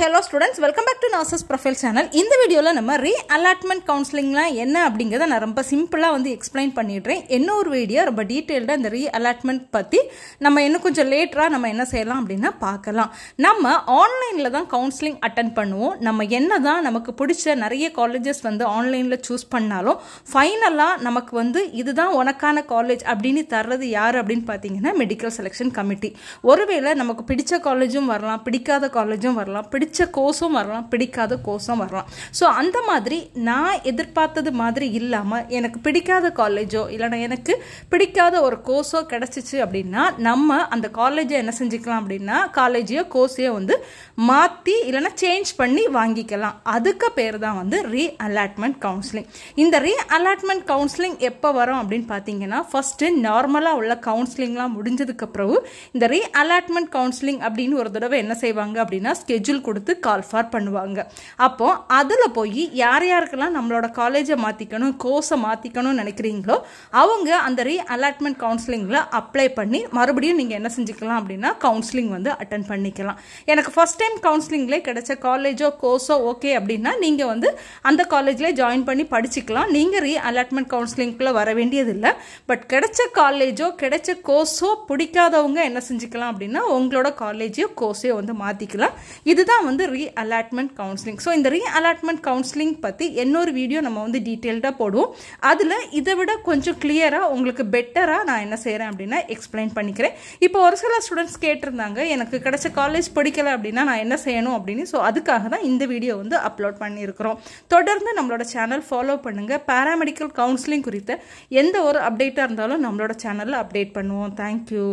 hello students welcome back to nurses profile channel இந்த வீடியோவில் நம்ம ரீ அலாட்மெண்ட் கவுன்சிலிங்லாம் என்ன அப்படிங்கிறத நான் ரொம்ப சிம்பிளாக வந்து எக்ஸ்பிளைன் பண்ணிடுறேன் இன்னொரு வீடியோ ரொம்ப டீட்டெயில்டாக இந்த ரீ அலாட்மெண்ட் பற்றி நம்ம இன்னும் கொஞ்சம் லேட்டராக நம்ம என்ன செய்யலாம் அப்படின்னா பார்க்கலாம் நம்ம ஆன்லைனில் தான் கவுன்சிலிங் அட்டன் பண்ணுவோம் நம்ம என்ன தான் நமக்கு பிடிச்ச நிறைய காலேஜஸ் வந்து ஆன்லைனில் சூஸ் பண்ணாலும் ஃபைனலாக நமக்கு வந்து இதுதான் உனக்கான காலேஜ் அப்படின்னு தர்றது யார் அப்படின்னு பார்த்தீங்கன்னா மெடிக்கல் செலெக்ஷன் கமிட்டி ஒருவேளை நமக்கு பிடிச்ச காலேஜும் வரலாம் பிடிக்காத காலேஜும் வரலாம் பிடி பிடிச்ச கோர்ஸும் வரலாம் பிடிக்காத கோர்ஸும் வரலாம் ஸோ அந்த மாதிரி நான் எதிர்பார்த்தது மாதிரி இல்லாமல் எனக்கு பிடிக்காத காலேஜோ இல்லைனா எனக்கு பிடிக்காத ஒரு கோர்ஸோ கிடச்சிச்சு அப்படின்னா நம்ம அந்த காலேஜை என்ன செஞ்சுக்கலாம் அப்படின்னா காலேஜையோ கோர்ஸையோ வந்து மாற்றி இல்லைனா சேஞ்ச் பண்ணி வாங்கிக்கலாம் அதுக்கு பேர் தான் வந்து ரீ அலாட்மெண்ட் கவுன்சிலிங் இந்த ரீ அலாட்மெண்ட் கவுன்சிலிங் எப்போ வரும் அப்படின்னு பார்த்தீங்கன்னா ஃபஸ்ட்டு நார்மலாக உள்ள கவுன்சிலிங்லாம் முடிஞ்சதுக்கு பிறகு இந்த ரீ அலாட்மெண்ட் கவுன்சிலிங் அப்படின்னு ஒரு தடவை என்ன செய்வாங்க அப்படின்னா ஸ்கெட்யூல் கொடுத்து கால் ஃபார் பண்ணுவாங்க அப்போது அதில் போய் யார் யாருக்கெல்லாம் நம்மளோட காலேஜை மாற்றிக்கணும் கோர்ஸை மாற்றிக்கணும்னு நினைக்கிறீங்களோ அவங்க அந்த ரீ அலாட்மெண்ட் கவுன்சிலிங்கில் அப்ளை பண்ணி மறுபடியும் நீங்கள் என்ன செஞ்சுக்கலாம் அப்படின்னா கவுன்சிலிங் வந்து அட்டன் பண்ணிக்கலாம் எனக்கு ஃபஸ்ட் டைம் கவுன்சிலிங்லேயே கிடைச்ச காலேஜோ கோர்ஸோ ஓகே அப்படின்னா நீங்கள் வந்து அந்த காலேஜ்லேயே ஜாயின் பண்ணி படிச்சுக்கலாம் நீங்கள் ரீ அலாட்மெண்ட் கவுன்சிலிங்குள்ளே வர வேண்டியதில்லை பட் கிடைச்ச காலேஜோ கிடைச்ச கோர்ஸோ பிடிக்காதவங்க என்ன செஞ்சுக்கலாம் அப்படின்னா உங்களோட காலேஜையோ கோர்ஸையோ வந்து மாற்றிக்கலாம் இதுதான் இதுதான் வந்து ரீ அலாட்மெண்ட் கவுன்சிலிங் ஸோ இந்த ரீ அலாட்மெண்ட் கவுன்சிலிங் பற்றி இன்னொரு வீடியோ நம்ம வந்து டீட்டெயில்டாக போடுவோம் அதில் இதை விட கொஞ்சம் கிளியராக உங்களுக்கு பெட்டராக நான் என்ன செய்கிறேன் அப்படின்னா எக்ஸ்பிளைன் பண்ணிக்கிறேன் இப்போ ஒரு சில ஸ்டூடெண்ட்ஸ் கேட்டிருந்தாங்க எனக்கு கிடச்ச காலேஜ் படிக்கலை அப்படின்னா நான் என்ன செய்யணும் அப்படின்னு ஸோ அதுக்காக தான் இந்த வீடியோ வந்து அப்லோட் பண்ணியிருக்கிறோம் தொடர்ந்து நம்மளோட சேனல் ஃபாலோ பண்ணுங்கள் பேராமெடிக்கல் கவுன்சிலிங் குறித்த எந்த ஒரு அப்டேட்டாக இருந்தாலும் நம்மளோட சேனலில் அப்டேட் பண்ணுவோம் தேங்க்யூ